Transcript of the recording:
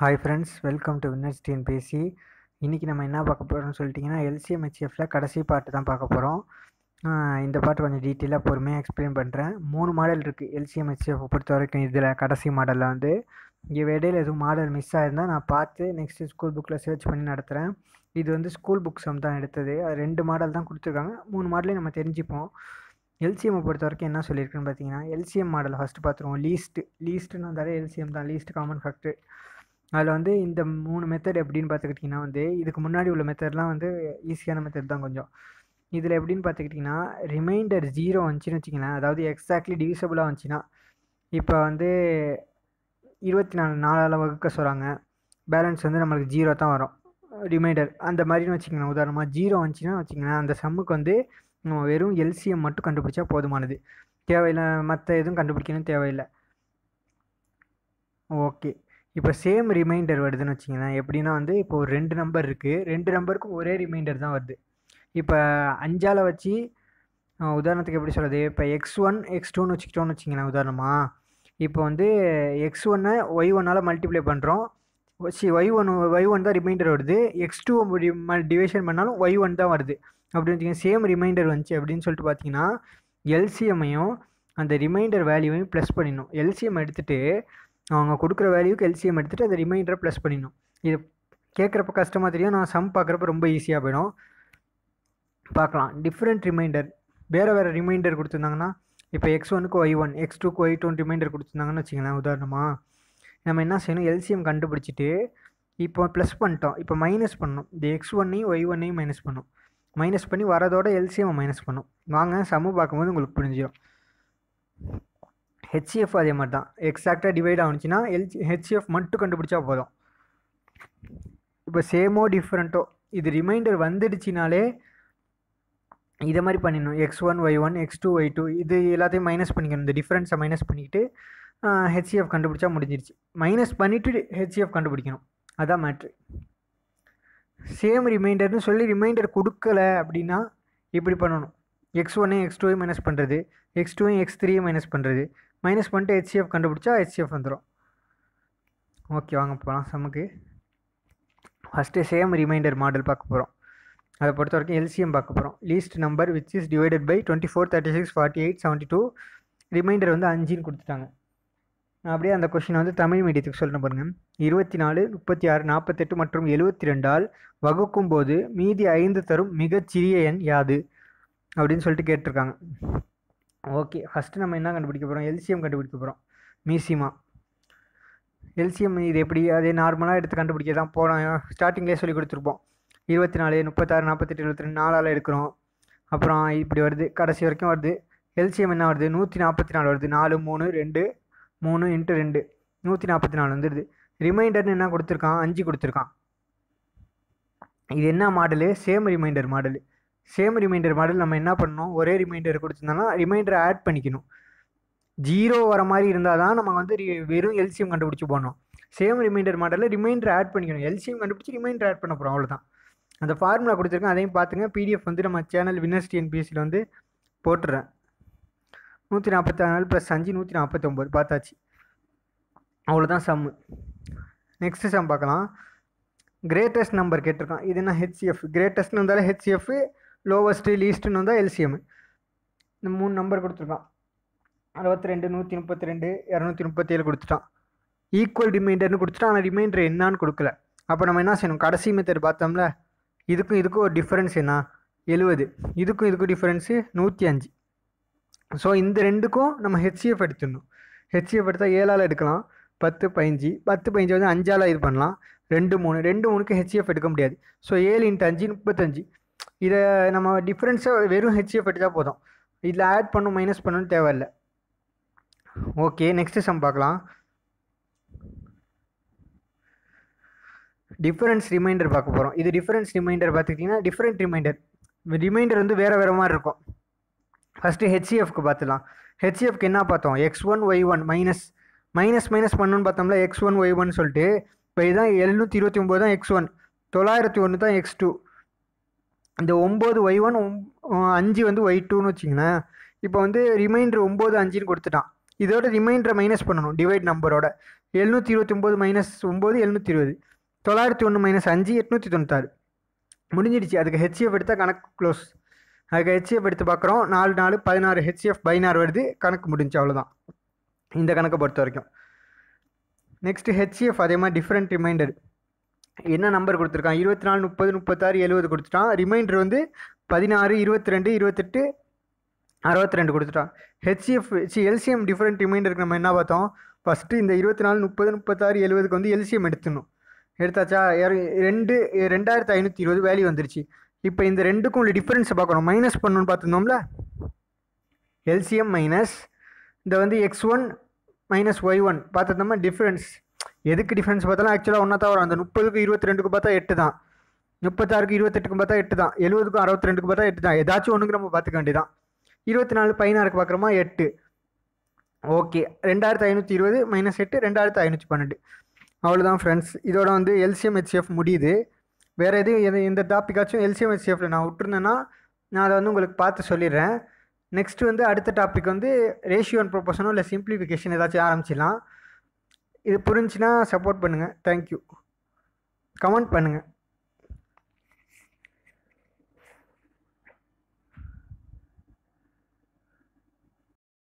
hi friends welcome to winners பேசி இன்றைக்கி நம்ம என்ன பார்க்க போகிறோம்னு சொல்லிட்டிங்கன்னா எல்சிஎம் ஹெச்எஃப்பில் கடைசி பாட்டு தான் பார்க்க போகிறோம் இந்த பாட்டு கொஞ்சம் டீட்டெயிலாக பொறுமையாக எக்ஸ்பிளைன் பண்ணுறேன் மூணு மாடல் இருக்குது எல்சிஎம் பொறுத்த வரைக்கும் இதில் கடைசி மாடலில் வந்து இங்கே இடையில் எதுவும் மாடல் மிஸ் ஆகிருந்தால் நான் பார்த்து நெக்ஸ்ட்டு ஸ்கூல் புக்கில் சர்ச் பண்ணி நடத்துகிறேன் இது வந்து ஸ்கூல் புக் சம் தான் எடுத்தது அது ரெண்டு மாடல் தான் கொடுத்துருக்காங்க மூணு மாடலையும் நம்ம தெரிஞ்சுப்போம் எல்சிஎம்மை பொறுத்த வரைக்கும் என்ன சொல்லியிருக்குன்னு பார்த்தீங்கன்னா எல்சிஎம் மாடல் ஃபஸ்ட்டு பார்த்துருவோம் லீஸ்ட்டு லீஸ்ட்டுன்னு வந்தாலே எல்சிஎம் தான் லீஸ்ட் காமன் ஃபேக்ட்ரி அதில் வந்து இந்த மூணு மெத்தட் எப்படின்னு பார்த்துக்கிட்டிங்கன்னா வந்து இதுக்கு முன்னாடி உள்ள மெத்தட்லாம் வந்து ஈஸியான மெத்தட் தான் கொஞ்சம் இதில் எப்படின்னு பார்த்துக்கிட்டிங்கன்னா ரிமைண்டர் ஜீரோ வந்துச்சுன்னு வச்சிங்களேன் அதாவது எக்ஸாக்ட்லி டிவிசபிளாக வந்துச்சுன்னா இப்போ வந்து இருபத்தி நாலு நாலால் வகுக்க சொல்கிறாங்க பேலன்ஸ் வந்து நம்மளுக்கு ஜீரோ தான் வரும் ரிமைண்டர் அந்த மாதிரின்னு வச்சுக்கோங்களேன் உதாரணமாக ஜீரோ வந்துச்சுன்னா வச்சுக்கோங்களேன் அந்த சம்முக்கு வந்து நம்ம வெறும் எல்சிஎம் மட்டும் கண்டுபிடிச்சா போதுமானது தேவையில்லை மற்ற எதுவும் கண்டுபிடிக்கணும் தேவையில்லை ஓகே இப்போ சேம் ரிமைண்டர் வருதுன்னு வச்சிங்கன்னா எப்படின்னா வந்து இப்போ ஒரு ரெண்டு நம்பர் இருக்குது ரெண்டு நம்பருக்கும் ஒரே ரிமைண்டர் தான் வருது இப்போ அஞ்சால் வச்சு உதாரணத்துக்கு எப்படி சொல்கிறது இப்போ எக்ஸ் ஒன் எக்ஸ் டூன்னு வச்சுக்கிட்டோன்னு வச்சிங்கண்ணா உதாரணமாக இப்போ வந்து எக்ஸ் ஒன்னை ஒய் ஒன்னால் மல்டிப்ளை பண்ணுறோம் C Y one Y one தான் ரிமைண்டர் வருது எக்ஸ் டூ டிவிஷன் பண்ணாலும் ஒய் ஒன் தான் வருது அப்படின்னு வச்சுக்கோங்க சேம் ரிமைண்டர் வந்துச்சு அப்படின்னு சொல்லிட்டு பார்த்தீங்கன்னா எல்சிஎம்மையும் அந்த ரிமைண்டர் வேல்யூவையும் ப்ளஸ் பண்ணிடணும் எல்சிஎம் எடுத்துகிட்டு அவங்க கொடுக்குற வேல்யூக்கு எல்சிஎம் எடுத்துகிட்டு அதை ரிமைண்டரை ப்ளஸ் பண்ணிடணும் இது கேட்குறப்ப கஷ்டமாக தெரியும் நான் சம் பார்க்குறப்ப ரொம்ப ஈஸியாக போயிடும் பார்க்கலாம் டிஃப்ரெண்ட் ரிமைண்டர் வேறு வேறு ரிமைண்டர் கொடுத்துருந்தாங்கன்னா இப்போ எக்ஸ் ஒனுக்கு ஒய் ஒன் எக்ஸ் டூக்கு ஒய் டூன் ரிமைண்டர் கொடுத்துருந்தாங்கன்னு வச்சுக்கலாம் உதாரணமாக நம்ம என்ன செய்யணும் எல்சிஎம் கண்டுபிடிச்சிட்டு இப்போ ப்ளஸ் பண்ணிட்டோம் இப்போ மைனஸ் பண்ணணும் இந்த எக்ஸ் ஒன்னையும் ஒய் ஒன்னையும் மைனஸ் பண்ணும் மைனஸ் பண்ணி வரதோட எல்சிஎம் மைனஸ் பண்ணும் வாங்க சமு பார்க்கும்போது உங்களுக்கு புரிஞ்சிடும் ஹெச்சிஎஃப் அதே மாதிரி தான் எக்ஸாக்டாக டிவைட் ஆகுனுச்சுன்னா எல் ஹெச்சிஎஃப் மட்டும் கண்டுபிடிச்சா போதும் இப்போ சேமோ டிஃப்ரெண்ட்டோ இது ரிமைண்டர் வந்துடுச்சினாலே இதை மாதிரி பண்ணிடணும் X one Y one X two Y two இது எல்லாத்தையும் மைனஸ் பண்ணிக்கணும் இந்த டிஃப்ரென்ஸை மைனஸ் பண்ணிக்கிட்டு ஹெச்சிஎஃப் கண்டுபிடிச்சா முடிஞ்சிருச்சு மைனஸ் பண்ணிவிட்டு ஹெச்சிஎஃப் கண்டுபிடிக்கணும் அதான் மேட்ரு சேம் ரிமைண்டர்னு சொல்லி ரிமைண்டர் கொடுக்கல அப்படின்னா இப்படி பண்ணணும் எக்ஸ் ஒன்னையும் எக்ஸ் டூவையும் மைனஸ் பண்ணுறது எக்ஸ் டூவையும் எக்ஸ் த்ரீயும் மைனஸ் பண்ணுறது மைனஸ் பண்ணிட்டு ஹெச்சிஎஃப் கண்டுபிடிச்சா ஹெச்சிஎஃப் வந்துடும் ஓகே வாங்க போகலாம் சமக்கு ஃபஸ்ட்டு சேம் ரிமைண்டர் மாடல் பார்க்க போகிறோம் அதை பொறுத்த வரைக்கும் எல்சிஎம் பார்க்க போகிறோம் least number which is divided by twenty four thirty six forty eight seventy two remainder வந்து அஞ்சுன்னு கொடுத்துட்டாங்க நான் அப்படியே அந்த கொஷினை வந்து தமிழ் மீடியத்துக்கு சொல்லணும் பாருங்கள் இருபத்தி நாலு முப்பத்தி ஆறு நாற்பத்தெட்டு மற்றும் எழுபத்தி ரெண்டால் வகுக்கும் போது மீதி ஐந்து தரும் மிகச்சிறிய எண் யாது அப்படின்னு சொல்லிட்டு கேட்டிருக்காங்க ஓகே ஃபஸ்ட்டு நம்ம என்ன கண்டுபிடிக்க போகிறோம் எல்சிஎம் கண்டுபிடிக்க போகிறோம் மீசிமா எல்சிஎம் இது எப்படி அதே நார்மலாக எடுத்து கண்டுபிடிக்க தான் போனோம் ஸ்டார்டிங்லேயே சொல்லி கொடுத்துருப்போம் இருபத்தி நாலு முப்பத்தாறு நாற்பத்தெட்டு இருபத்தி ரெண்டு நாலால் எடுக்கிறோம் அப்புறம் இப்படி வருது கடைசி வரைக்கும் வருது எல்சிஎம் என்ன வருது நூற்றி நாற்பத்தி நாலு வருது நாலு மூணு ரெண்டு மூணு இன்ட்டு ரெண்டு நூற்றி நாற்பத்தி நாலு வந்துடுது ரிமைண்டர்னு என்ன கொடுத்துருக்கான் அஞ்சு கொடுத்துருக்கான் இது என்ன model same remainder model same remainder model நம்ம என்ன பண்ணணும் ஒரே ரிமைண்டர் கொடுத்துருந்தோம்னா ரிமைண்டரை ஆட் பண்ணிக்கணும் ஜீரோ வர மாதிரி இருந்தால் தான் நம்ம வந்து வெறும் எல்சிஎம் கண்டுபிடிச்சி போனோம் சேம் ரிமைண்டர் மாடலில் ரிமைண்டர் ஆட் பண்ணிக்கணும் எல்சிஎம் கண்டுபிடிச்சி ரிமைண்டர் ஆட் பண்ண போகிறோம் அவ்வளோதான் அந்த ஃபார்முலா கொடுத்துருக்கேன் அதையும் பார்த்துங்க பிடிஎஃப் வந்து நம்ம சேனல் வின்னர்ஸ் டிஎன்பிஎஸ்சியில் வந்து போட்டுறேன் நூற்றி நாற்பத்தாறு நாள் ப்ளஸ் அஞ்சு நூற்றி நாற்பத்தொம்போது பார்த்தாச்சு அவ்வளோதான் சம்மு நெக்ஸ்ட்டு சம் பார்க்கலாம் கிரேட்டஸ்ட் நம்பர் கேட்டிருக்கான் இது என்ன ஹெச்சிஎஃப் கிரேட்டஸ்ட்னு இருந்தாலும் ஹெச்சிஎஃப் லோவஸ்ட்டு லீஸ்ட்டுன்னு வந்தால் எல்சிஎம் இந்த மூணு நம்பர் கொடுத்துருக்கான் அறுபத்தி ரெண்டு நூற்றி முப்பத்தி ரெண்டு இரநூத்தி முப்பத்தி ஏழு கொடுத்துட்டான் ஈக்குவல் ரிமைண்டர்னு கொடுத்துட்டான் ஆனால் ரிமைண்டர் என்னான்னு கொடுக்கல அப்போ நம்ம என்ன செய்யணும் கடைசி மெத்தட் பார்த்தோம்ல இதுக்கும் இதுக்கும் ஒரு டிஃப்ரென்ஸ் என்ன எழுவது இதுக்கும் இதுக்கும் டிஃப்ரென்ஸு நூற்றி அஞ்சு ஸோ இந்த ரெண்டுக்கும் நம்ம ஹெச்சிஎஃப் எடுத்துடணும் ஹெச்சிஎஃப் எடுத்தால் ஏழால் எடுக்கலாம் பத்து பதிஞ்சு பத்து பதிஞ்சு வந்து அஞ்சால் இது பண்ணலாம் ரெண்டு மூணு ரெண்டு மூணுக்கு ஹெச்சிஎஃப் எடுக்க முடியாது ஸோ ஏழு இன்ட்டு அஞ்சு முப்பத்தஞ்சு இதை நம்ம டிஃப்ரென்ஸாக வெறும் ஹெச்சிஎஃப் தான் போதும் இதில் ஆட் பண்ணும் மைனஸ் பண்ணணும் தேவையில்லை ஓகே நெக்ஸ்ட்டு சம் பார்க்கலாம் டிஃப்ரென்ஸ் ரிமைண்டர் பார்க்க போகிறோம் இது டிஃப்ரென்ஸ் ரிமைண்டர் பார்த்துக்கிட்டிங்கன்னா டிஃப்ரெண்ட் ரிமைண்டர் ரிமைண்டர் வந்து வேறு வேறு மாதிரி இருக்கும் ஃபஸ்ட்டு ஹெச்சிஎஃப்க்கு பார்த்துலாம் ஹெச்சிஎஃப்க்கு என்ன பார்த்தோம் x one Y one minus minus minus பண்ணணுன்னு பார்த்தோம்ல எக்ஸ் ஒன் ஒய் ஒன் சொல்லிட்டு இப்போ இதுதான் எழுநூற்றி இருபத்தி ஒம்பது தான் எக்ஸ் ஒன் தொள்ளாயிரத்தி ஒன்று தான் எக்ஸ் டூ இந்த ஒம்பது ஒய் ஒன் அஞ்சு வந்து ஒய் டூன்னு வச்சிங்களேன் இப்போ வந்து ரிமைண்டர் ஒம்பது அஞ்சுன்னு கொடுத்துட்டான் இதோட ரிமைண்டரை மைனஸ் பண்ணணும் டிவைட் நம்பரோட எழுநூற்றி இருபத்தி ஒம்பது மைனஸ் ஒம்பது எழுநூற்றி இருபது தொள்ளாயிரத்தி ஒன்று மைனஸ் அஞ்சு எட்நூற்றி தொண்ணூத்தாறு முடிஞ்சிடுச்சு அதுக்கு ஹெச்எஃப் எடுத்தால் கணக்கு க்ளோஸ் அதுக்கு ஹெச்எஃப் எடுத்து பார்க்குறோம் நாலு நாலு பதினாறு ஹெச்எஃப் பதினாறு வருது கணக்கு முடிஞ்சு அவ்வளோதான் இந்த கணக்கை பொறுத்த வரைக்கும் நெக்ஸ்ட்டு ஹெச்எஃப் அதே மாதிரி டிஃப்ரெண்ட் ரிமைண்டர் என்ன நம்பர் கொடுத்துருக்கான் இருபத்தி நாலு முப்பது முப்பத்தாறு எழுபது கொடுத்துட்டான் ரிமைண்டர் வந்து பதினாறு இருபத்தி ரெண்டு இருபத்தெட்டு அறுபத்தி ரெண்டு கொடுத்துட்டான் ஹெச்சிஎஃப் சி எல்சிஎம் டிஃப்ரெண்ட் ரிமைண்டருக்கு நம்ம என்ன பார்த்தோம் ஃபஸ்ட்டு இந்த இருபத்தி நாலு முப்பது முப்பத்தாறு எழுபதுக்கு வந்து எல்சிஎம் எடுத்துடணும் எடுத்தாச்சா ரெண்டு ரெண்டாயிரத்து ஐநூற்றி இருபது வேல்யூ வந்துருச்சு இப்போ இந்த ரெண்டுக்கும் உள்ள டிஃப்ரென்ஸை பார்க்கணும் மைனஸ் பண்ணணும்னு பார்த்துருந்தோம்ல எல்சிஎம் மைனஸ் இந்த வந்து x one minus y one பார்த்துருந்தோம்னா டிஃப்ரென்ஸ் எதுக்கு டிஃபரன்ஸ் பார்த்தாலும் ஆக்சுவலாக ஒன்றா தான் வரும் அந்த முப்பதுக்கு இருபத்தி ரெண்டுக்கு பார்த்தா எட்டு தான் முப்பத்தாறுக்கு இருபத்தெட்டுக்கு பார்த்தா எட்டு தான் எழுபதுக்கும் அறுபத்தி ரெண்டுக்கு பார்த்தா எட்டு தான் ஏதாச்சும் ஒன்றுக்கு நம்ம பார்த்துக்க தான் இருபத்தி நாலு பதினாறுக்கு பார்க்குறோமா எட்டு ஓகே ரெண்டாயிரத்து ஐநூற்றி இருபது மைனஸ் எட்டு ரெண்டாயிரத்து ஐநூற்றி பன்னெண்டு அவ்வளோதான் ஃப்ரெண்ட்ஸ் இதோட வந்து எல்சிஎம் ஹெச்சிஎஃப் முடியுது வேறு எதுவும் எது எந்த டாப்பிக்காச்சும் எல்சிஎம் ஹெச்சிஎஃப்பில் நான் விட்டுருந்தேன்னா நான் அதை வந்து உங்களுக்கு பார்த்து சொல்லிடுறேன் நெக்ஸ்ட் வந்து அடுத்த டாபிக் வந்து ரேஷியோ அண்ட் ப்ரொபோஷனோ இல்லை சிம்பிளிஃபிகேஷன் ஏதாச்சும் ஆரம்பிச்சிடலாம் இது புரிஞ்சுன்னா சப்போர்ட் பண்ணுங்கள் தேங்க்யூ கமெண்ட் பண்ணுங்கள்